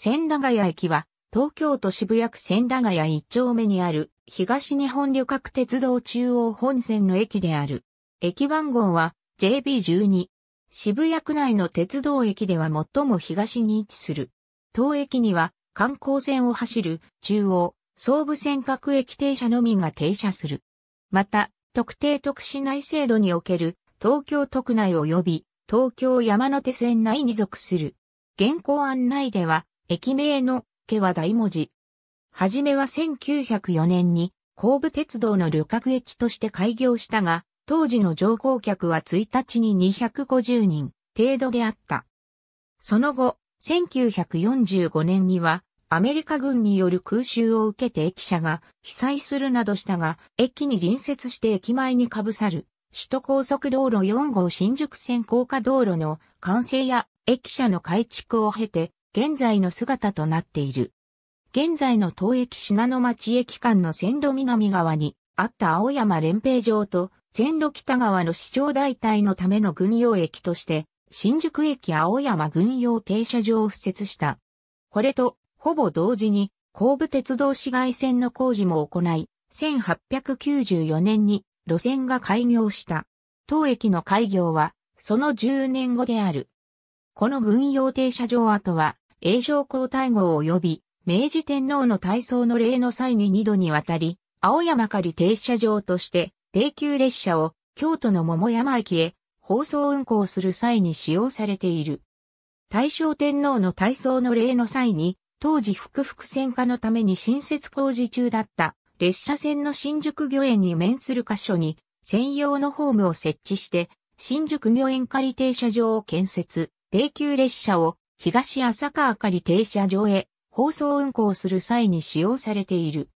千駄ヶ谷駅は、東京都渋谷区千駄ヶ谷一丁目にある、東日本旅客鉄道中央本線の駅である。駅番号は JB12。渋谷区内の鉄道駅では最も東に位置する。当駅には観光線を走る中央、総武線各駅停車のみが停車する。また、特定特市内制度における東京都区内及び東京山手線内に属する。現行案内では駅名の家は大文字。はじめは1904年に神武鉄道の旅客駅として開業したが、当時の乗降客は1日に250人程度であった。その後、1945年にはアメリカ軍による空襲を受けて駅舎が被災するなどしたが、駅に隣接して駅前にかぶさる首都高速道路4号新宿線高架道路の完成や駅舎の改築を経て現在の姿となっている。現在の東駅品の町駅間の線路南側にあった青山連平場と線路北側の市長大隊のための軍用駅として、新宿駅青山軍用停車場を敷設した。これと、ほぼ同時に、神部鉄道市街線の工事も行い、1894年に路線が開業した。当駅の開業は、その10年後である。この軍用停車場跡は、永上皇太后及び、明治天皇の体操の礼の際に2度にわたり、青山狩り停車場として、霊柩列車を京都の桃山駅へ放送運行する際に使用されている。大正天皇の体操の礼の際に、当時福々線化のために新設工事中だった列車線の新宿御苑に面する箇所に専用のホームを設置して新宿御苑仮停車場を建設。霊柩列車を東浅川仮停車場へ放送運行する際に使用されている。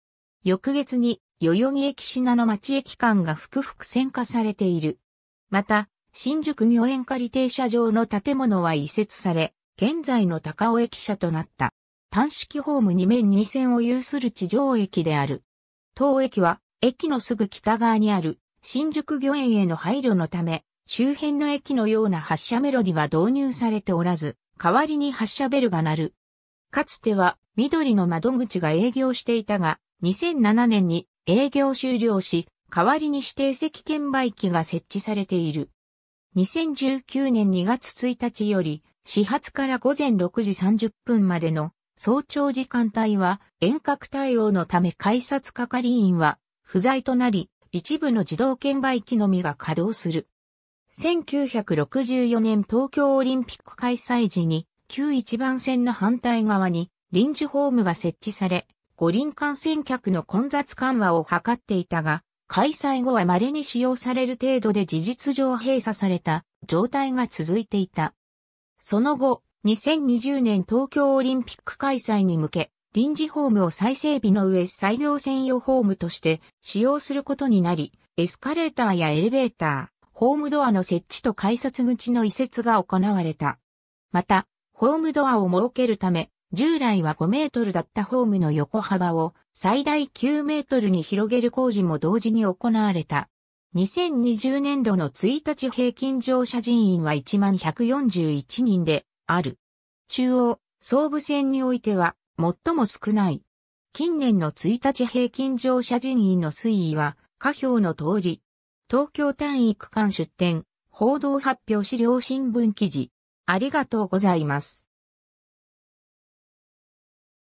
翌月に代々木駅品の町駅間が複々線化されている。また、新宿御苑仮停車場の建物は移設され、現在の高尾駅舎となった。単式ホーム2面2線を有する地上駅である。当駅は、駅のすぐ北側にある新宿御苑への配慮のため、周辺の駅のような発車メロディは導入されておらず、代わりに発車ベルが鳴る。かつては緑の窓口が営業していたが、2007年に営業終了し、代わりに指定席券売機が設置されている。2019年2月1日より、始発から午前6時30分までの早朝時間帯は遠隔対応のため改札係員は不在となり、一部の自動券売機のみが稼働する。1964年東京オリンピック開催時に、旧一番線の反対側に臨時ホームが設置され、五輪観戦客の混雑緩和を図っていたが、開催後は稀に使用される程度で事実上閉鎖された状態が続いていた。その後、2020年東京オリンピック開催に向け、臨時ホームを再整備の上採用専用ホームとして使用することになり、エスカレーターやエレベーター、ホームドアの設置と改札口の移設が行われた。また、ホームドアを設けるため、従来は5メートルだったホームの横幅を最大9メートルに広げる工事も同時に行われた。2020年度の1日平均乗車人員は1141人である。中央、総武線においては最も少ない。近年の1日平均乗車人員の推移は、下表の通り、東京単位区間出展、報道発表資料新聞記事。ありがとうございます。